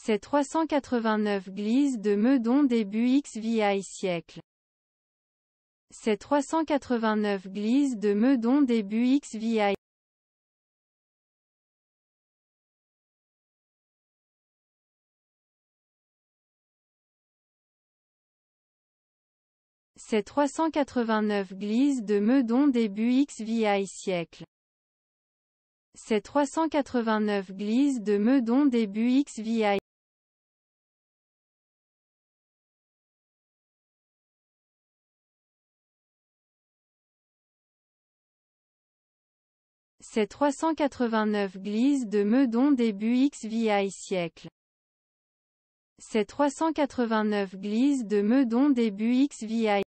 Ces quatre-vingt-neuf glises de Meudon début XVI siècle. Ces quatre-vingt-neuf glises de Meudon début XVI Ces quatre-vingt-neuf glises de Meudon début XVI siècle. Ces quatre-vingt-neuf glises de Meudon début XVI Ces 389 glisses de Meudon début XVI siècle. Ces 389 glisses de Meudon début XVI